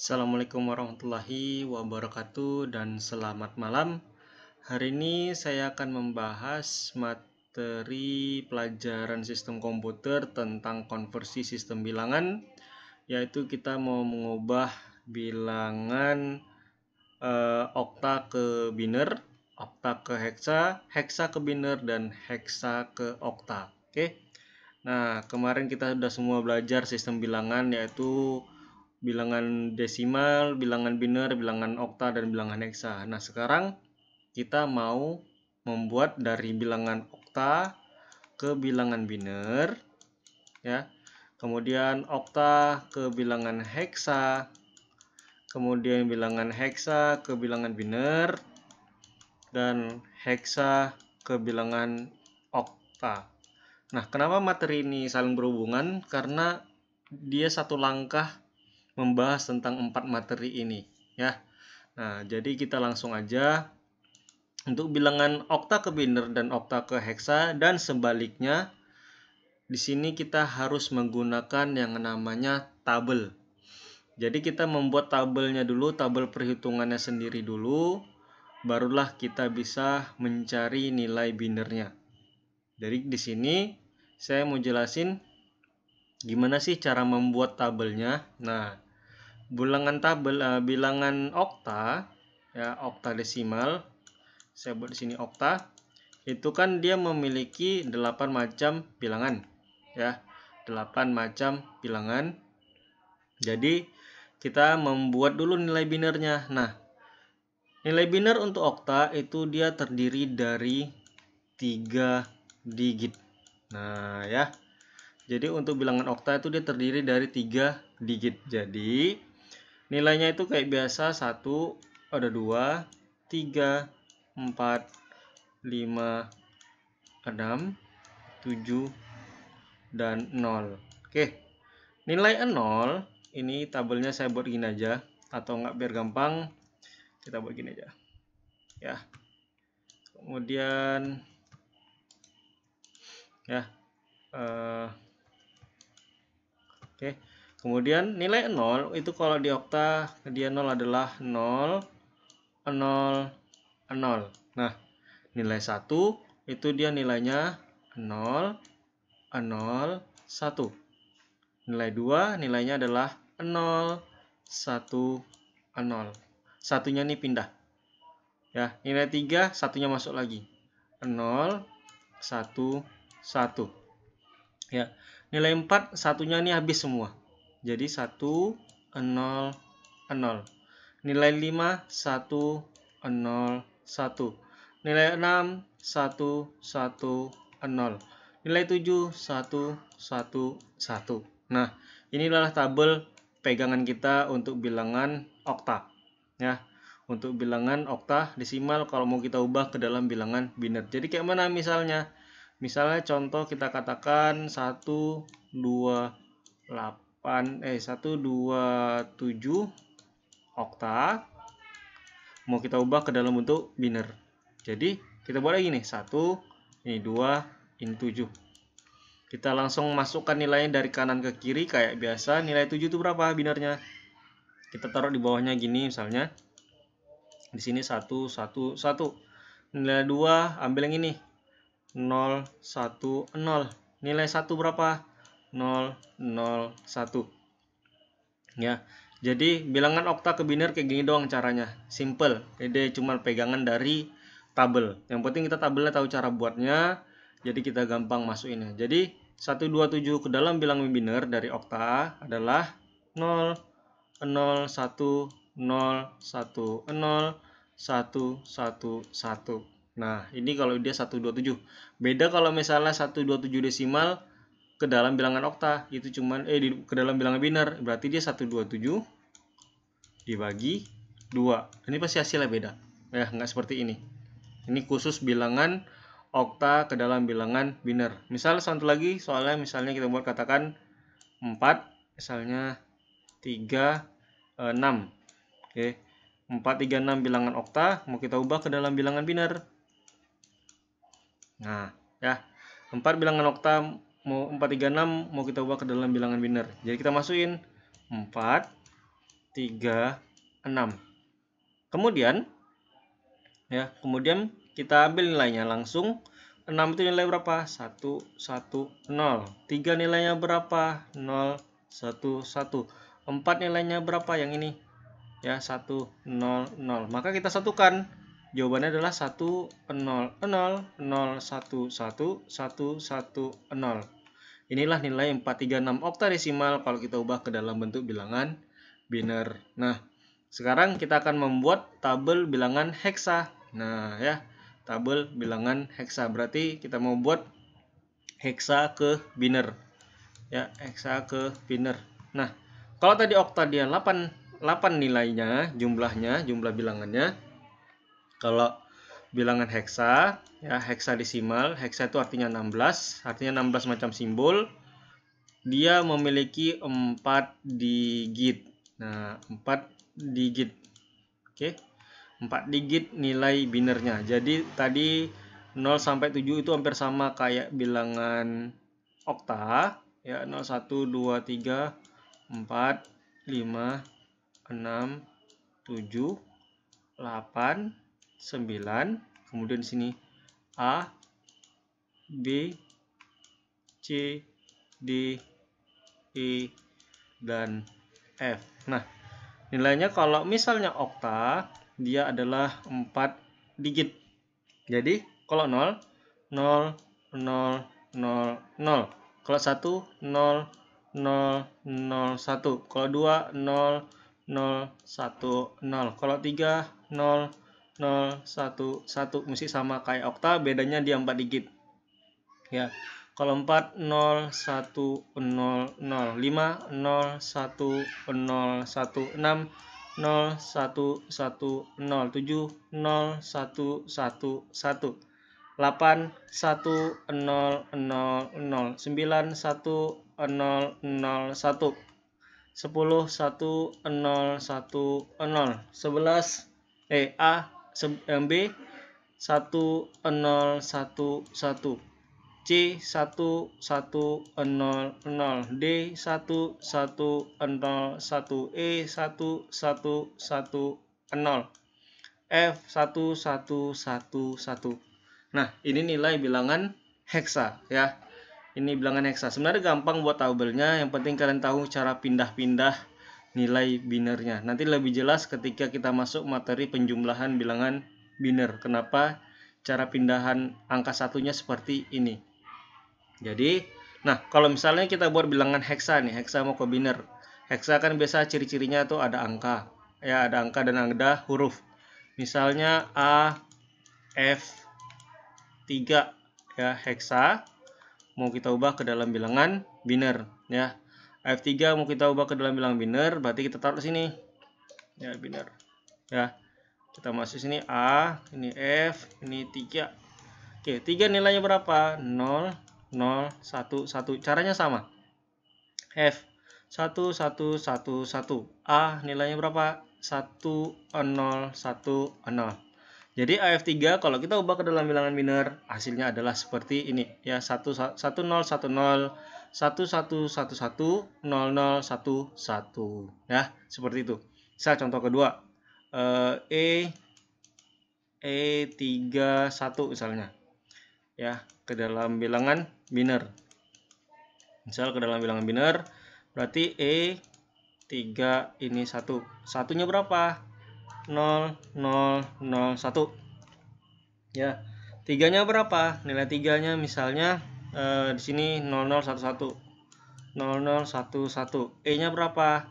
Assalamualaikum warahmatullahi wabarakatuh dan selamat malam. Hari ini saya akan membahas materi pelajaran sistem komputer tentang konversi sistem bilangan, yaitu kita mau mengubah bilangan eh, okta ke biner, okta ke heksa, heksa ke biner, dan heksa ke okta. Oke. Nah, kemarin kita sudah semua belajar sistem bilangan yaitu bilangan desimal, bilangan biner, bilangan okta, dan bilangan heksa. Nah, sekarang kita mau membuat dari bilangan okta ke bilangan biner, ya. Kemudian okta ke bilangan heksa, kemudian bilangan heksa ke bilangan biner, dan heksa ke bilangan okta. Nah, kenapa materi ini saling berhubungan? Karena dia satu langkah membahas tentang empat materi ini ya. Nah, jadi kita langsung aja untuk bilangan okta ke binder dan okta ke heksa dan sebaliknya di sini kita harus menggunakan yang namanya tabel. Jadi kita membuat tabelnya dulu, tabel perhitungannya sendiri dulu, barulah kita bisa mencari nilai binernya. Jadi di sini saya mau jelasin Gimana sih cara membuat tabelnya? Nah, bilangan tabel uh, bilangan okta ya okta desimal saya buat di sini okta itu kan dia memiliki 8 macam bilangan ya 8 macam bilangan jadi kita membuat dulu nilai binernya nah nilai biner untuk okta itu dia terdiri dari 3 digit nah ya jadi untuk bilangan okta itu dia terdiri dari tiga digit. Jadi nilainya itu kayak biasa satu ada dua tiga empat lima enam tujuh dan nol. Oke. Nilai nol ini tabelnya saya buat gini aja atau nggak biar gampang kita buat gini aja. Ya. Kemudian ya uh, Oke. Kemudian nilai 0 itu kalau di okta dia 0 adalah 0 0 0. Nah, nilai 1 itu dia nilainya 0 0 1. Nilai 2 nilainya adalah 0 1 0. Satunya nih pindah. Ya, nilai 3 satunya masuk lagi. 0 1 1. Ya. Nilai 4 satunya ini habis semua. Jadi 1 0 0. Nilai 5 1 0 1. Nilai 6 1 1 0. Nilai 7 1 1 1. Nah, inilah tabel pegangan kita untuk bilangan okta ya untuk bilangan okta desimal kalau mau kita ubah ke dalam bilangan biner jadi kayak mana misalnya Misalnya contoh kita katakan 1 2 8 eh 1 2 7 okta mau kita ubah ke dalam bentuk biner. Jadi kita buat lagi nih 1 ini 2 ini 7. Kita langsung masukkan nilainya dari kanan ke kiri kayak biasa. Nilai 7 itu berapa binernya? Kita taruh di bawahnya gini misalnya. Di sini 1 1 1. Nilai 2 ambil yang ini 0, 1, 0. Nilai 1 berapa? 0, 0, 1. Ya, jadi bilangan okta ke biner kayak gini doang caranya. Simple. Jadi cuma pegangan dari tabel. Yang penting kita tabelnya tahu cara buatnya. Jadi kita gampang masukinnya. Jadi 1, 2, 7 ke dalam bilangan biner dari okta adalah 0, 0, 1, 0, 1, 0, 1, 1, 1. Nah, ini kalau dia 127. Beda kalau misalnya 127 desimal ke dalam bilangan okta, itu cuman eh di, ke dalam bilangan biner, berarti dia 127 dibagi 2. Ini pasti hasilnya beda. Ya, nggak seperti ini. Ini khusus bilangan okta ke dalam bilangan biner. Misalnya satu lagi, soalnya misalnya kita buat katakan 4, misalnya 3, 6. Eh, Oke. 4, 3, 6 bilangan okta, mau kita ubah ke dalam bilangan biner. Nah, ya. 4 bilangan okta mau 436 mau kita ubah ke dalam bilangan biner. Jadi kita masukin 4 3 6. Kemudian ya, kemudian kita ambil nilainya langsung 6 itu nilai berapa? 1 1 0. 3 nilainya berapa? 0 1 1. 4 nilainya berapa yang ini? Ya, 1 0 0. Maka kita satukan Jawabannya adalah 1 0 0 0 1 1 1 1 0. Inilah nilai 436 oktaresimal kalau kita ubah ke dalam bentuk bilangan biner. Nah, sekarang kita akan membuat tabel bilangan heksa. Nah, ya, tabel bilangan heksa berarti kita mau buat heksa ke biner. Ya, heksa ke biner. Nah, kalau tadi okta dia 8 8 nilainya, jumlahnya, jumlah bilangannya kalau bilangan heksa, ya heksadesimal, heksa itu artinya 16, artinya 16 macam simbol. Dia memiliki 4 digit. Nah, 4 digit. Oke. Okay. 4 digit nilai binernya. Jadi tadi 0 sampai 7 itu hampir sama kayak bilangan okta, ya 0 1 2 3 4 5 6 7 8 9 kemudian sini A B C D E dan F nah nilainya kalau misalnya okta dia adalah 4 digit jadi kalau 0 0 0 0 0 kalau 1 0 0 0 1 kalau 2 0 0 1 0 kalau 3 0 0 1 1 mesti sama kayak okta bedanya di 4 digit ya kalau 4 0 1 0 0 5 0 1 0 1 6 0 1 1 0 7 0 1 1 1 8 1 0 0 0 9 1 0 0 1 10 1 0 1 0 11 eh A B satu C 1100 D 1101 E 1110 F 1111 Nah ini nilai bilangan heksa ya ini bilangan heksa sebenarnya gampang buat tabelnya yang penting kalian tahu cara pindah-pindah nilai binernya. Nanti lebih jelas ketika kita masuk materi penjumlahan bilangan biner. Kenapa cara pindahan angka satunya seperti ini. Jadi, nah kalau misalnya kita buat bilangan heksa nih, heksa mau ke biner. Heksa kan biasa ciri-cirinya tuh ada angka. Ya, ada angka dan ada huruf. Misalnya A, F, 3 ya heksa mau kita ubah ke dalam bilangan biner ya F3 mau kita ubah ke dalam bilang biner, berarti kita taruh sini. Ya, biner. Ya. Kita masuk sini A, ini F, ini 3. Oke, 3 nilainya berapa? 0, 0, 1, 1. Caranya sama. F 1, 1, 1, 1. A nilainya berapa? 1, 0, 1, 0. Jadi AF3 kalau kita ubah ke dalam bilangan biner, hasilnya adalah seperti ini. Ya, 1, 1, 0, 1, 0, 11110011. ya seperti itu. Saya contoh kedua, eh, E E31 misalnya. Ya, ke dalam bilangan biner. Misal ke dalam bilangan biner, berarti E 3 ini 1. Satunya berapa? 0001. Ya, tiganya berapa? Nilai tiganya misalnya Eh, di sini 0011 0011 E nya berapa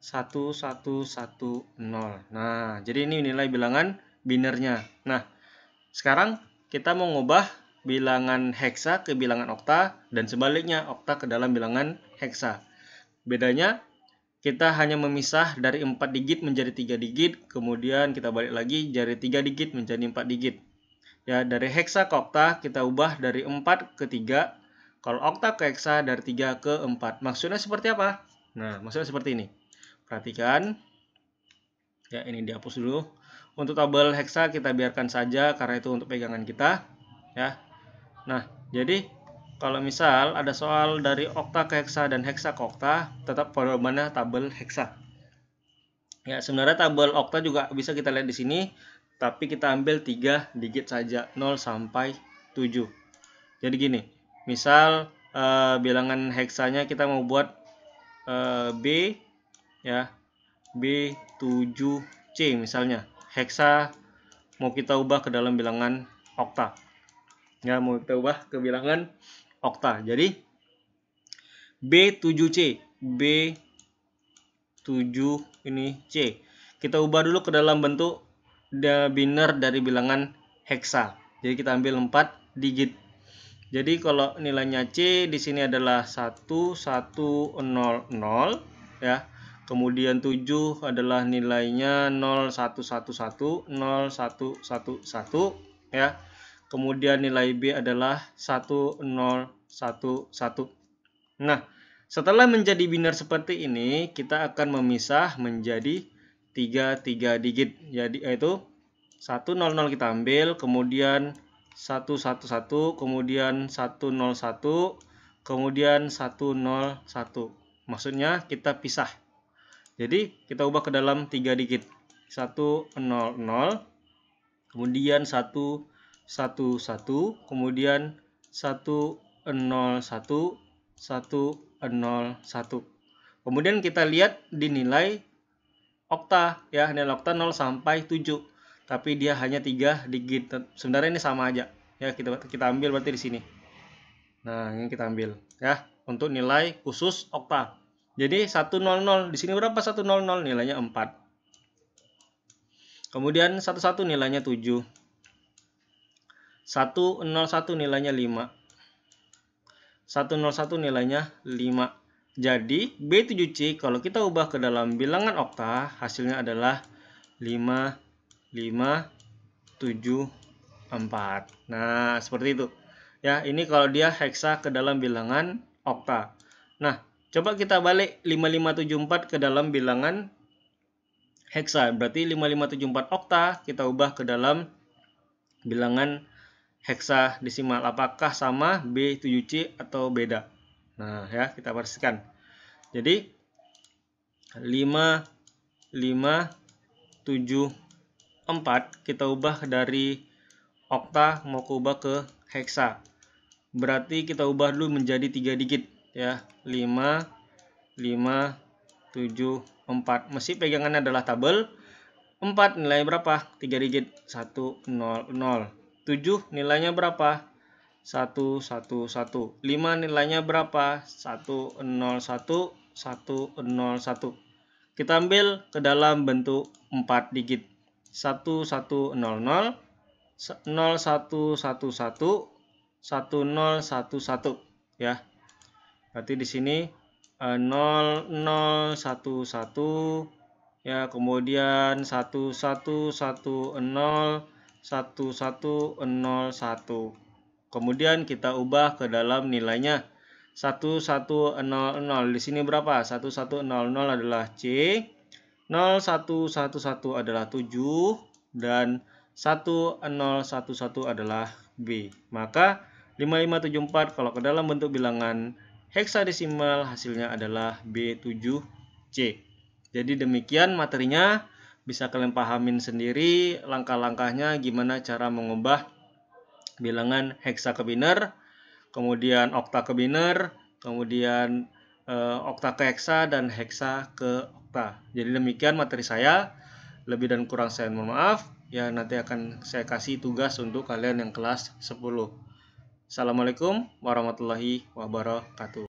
1110 nah jadi ini nilai bilangan binernya nah sekarang kita mau ngubah bilangan heksa ke bilangan okta dan sebaliknya okta ke dalam bilangan heksa bedanya kita hanya memisah dari 4 digit menjadi 3 digit, kemudian kita balik lagi dari 3 digit menjadi 4 digit. Ya, dari heksa ke okta kita ubah dari 4 ke 3. Kalau okta ke heksa dari 3 ke 4. Maksudnya seperti apa? Nah, maksudnya seperti ini. Perhatikan. Ya, ini dihapus dulu. Untuk tabel heksa kita biarkan saja karena itu untuk pegangan kita, ya. Nah, jadi kalau misal ada soal dari okta ke heksa dan heksa ke okta, tetap jawabannya tabel heksa. Ya, sebenarnya tabel okta juga bisa kita lihat di sini tapi kita ambil 3 digit saja 0 sampai 7 jadi gini misal e, bilangan heksanya kita mau buat e, B ya B7C misalnya heksa mau kita ubah ke dalam bilangan okta ya mau kita ubah ke bilangan okta jadi B7C B7 ini C kita ubah dulu ke dalam bentuk biner dari bilangan heksa. Jadi kita ambil 4 digit. Jadi kalau nilainya C di sini adalah 1100 ya. Kemudian 7 adalah nilainya 0111 0111 ya. Kemudian nilai B adalah 1011. Nah, setelah menjadi biner seperti ini, kita akan memisah menjadi tiga tiga digit jadi eh, itu satu nol nol kita ambil kemudian satu satu satu kemudian satu nol satu kemudian satu nol satu maksudnya kita pisah jadi kita ubah ke dalam tiga digit satu nol nol kemudian satu satu satu kemudian satu nol satu satu nol satu kemudian kita lihat dinilai okta ya nilai okta 0 sampai 7 tapi dia hanya 3 digit sebenarnya ini sama aja ya kita kita ambil berarti di sini nah ini kita ambil ya untuk nilai khusus okta jadi 100 di sini berapa 100 nilainya 4 kemudian 11 nilainya 7 101 nilainya 5 101 nilainya 5 jadi B7C kalau kita ubah ke dalam bilangan okta hasilnya adalah 5, 5, Nah seperti itu. Ya ini kalau dia heksa ke dalam bilangan okta. Nah coba kita balik 5574 ke dalam bilangan heksa. Berarti 5574 okta kita ubah ke dalam bilangan heksa desimal. Apakah sama B7C atau beda? Nah, ya, kita bersihkan. Jadi 5 5 7 4 kita ubah dari okta mau ke ubah ke heksa. Berarti kita ubah dulu menjadi 3 digit ya. 5 5 7 4. Meski pegangannya adalah tabel 4 nilai berapa? 3 digit 1 0 0. 7 nilainya berapa? Satu satu satu lima nilainya berapa? satu nol satu satu nol satu Kita ambil ke dalam bentuk empat digit. satu satu nol nol nol satu satu satu 1, nol satu 1, Ya. Berarti di sini eh, nol nol satu satu ya kemudian satu satu satu satu satu nol nol satu Kemudian kita ubah ke dalam nilainya 1100. Di sini berapa? 1100 adalah C, 0111 adalah 7 dan 1011 adalah B. Maka 5574 kalau ke dalam bentuk bilangan heksadesimal hasilnya adalah B7C. Jadi demikian materinya bisa kalian pahamin sendiri langkah-langkahnya gimana cara mengubah bilangan heksa biner, kemudian okta biner, kemudian e, eh, okta ke heksa dan heksa ke okta. Jadi demikian materi saya. Lebih dan kurang saya mohon maaf. Ya nanti akan saya kasih tugas untuk kalian yang kelas 10. Assalamualaikum warahmatullahi wabarakatuh.